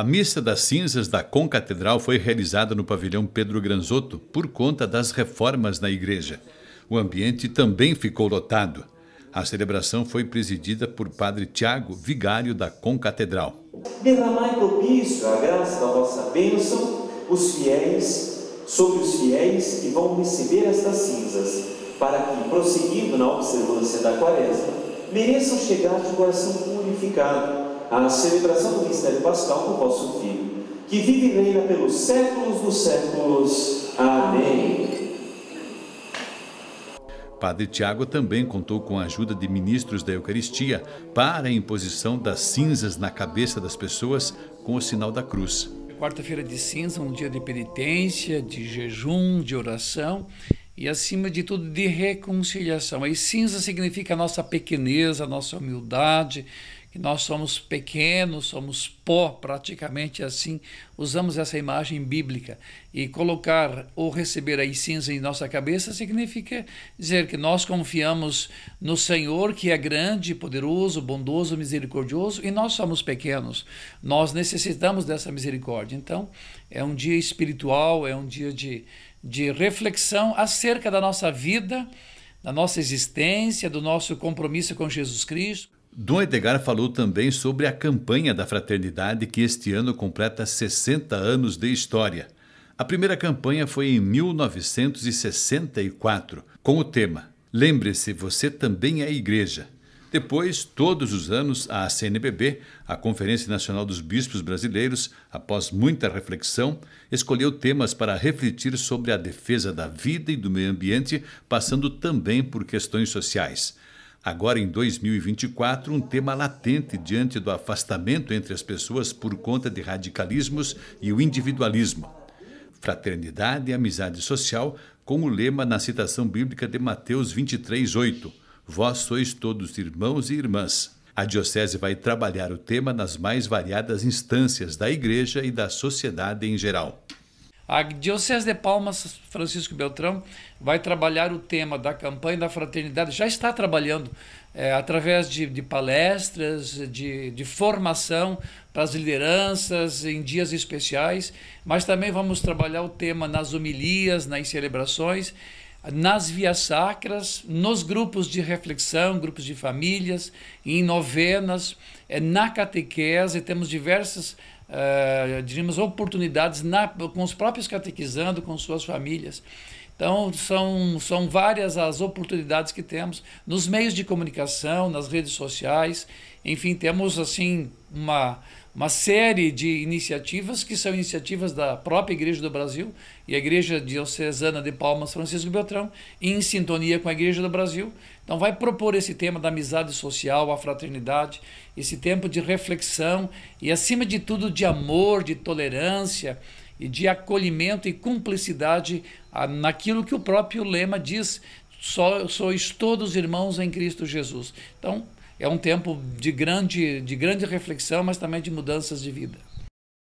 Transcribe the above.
A missa das cinzas da Concatedral foi realizada no pavilhão Pedro Granzotto por conta das reformas na igreja. O ambiente também ficou lotado. A celebração foi presidida por Padre Tiago, vigário da Concatedral. Derramai propício a graça da vossa bênção, os fiéis, sobre os fiéis que vão receber estas cinzas, para que, prosseguindo na observância da quaresma, mereçam chegar de coração purificado a celebração do mistério pascal do vosso Filho, que vive e reina pelos séculos dos séculos. Amém. Padre Tiago também contou com a ajuda de ministros da Eucaristia para a imposição das cinzas na cabeça das pessoas com o sinal da cruz. Quarta-feira de cinza, um dia de penitência, de jejum, de oração e, acima de tudo, de reconciliação. A cinza significa a nossa pequenez, a nossa humildade, que nós somos pequenos, somos pó, praticamente assim, usamos essa imagem bíblica. E colocar ou receber as cinza em nossa cabeça significa dizer que nós confiamos no Senhor, que é grande, poderoso, bondoso, misericordioso, e nós somos pequenos. Nós necessitamos dessa misericórdia. Então, é um dia espiritual, é um dia de, de reflexão acerca da nossa vida, da nossa existência, do nosso compromisso com Jesus Cristo. Dom Edgar falou também sobre a campanha da fraternidade que este ano completa 60 anos de história. A primeira campanha foi em 1964, com o tema Lembre-se, você também é igreja. Depois, todos os anos, a CNBB, a Conferência Nacional dos Bispos Brasileiros, após muita reflexão, escolheu temas para refletir sobre a defesa da vida e do meio ambiente, passando também por questões sociais. Agora, em 2024, um tema latente diante do afastamento entre as pessoas por conta de radicalismos e o individualismo. Fraternidade e amizade social, com o lema na citação bíblica de Mateus 23, 8. Vós sois todos irmãos e irmãs. A Diocese vai trabalhar o tema nas mais variadas instâncias da Igreja e da sociedade em geral. A Diocese de Palmas, Francisco Beltrão, vai trabalhar o tema da campanha da fraternidade, já está trabalhando é, através de, de palestras, de, de formação para as lideranças em dias especiais, mas também vamos trabalhar o tema nas homilias, nas celebrações nas vias sacras, nos grupos de reflexão, grupos de famílias, em novenas, eh, na catequese, temos diversas, uh, diríamos, oportunidades na, com os próprios catequizando, com suas famílias. Então, são, são várias as oportunidades que temos nos meios de comunicação, nas redes sociais, enfim, temos assim uma uma série de iniciativas que são iniciativas da própria Igreja do Brasil e a Igreja Diocesana de Palmas Francisco Beltrão, em sintonia com a Igreja do Brasil. Então, vai propor esse tema da amizade social, a fraternidade, esse tempo de reflexão e, acima de tudo, de amor, de tolerância e de acolhimento e cumplicidade naquilo que o próprio lema diz. Sois todos irmãos em Cristo Jesus. Então, é um tempo de grande, de grande reflexão, mas também de mudanças de vida.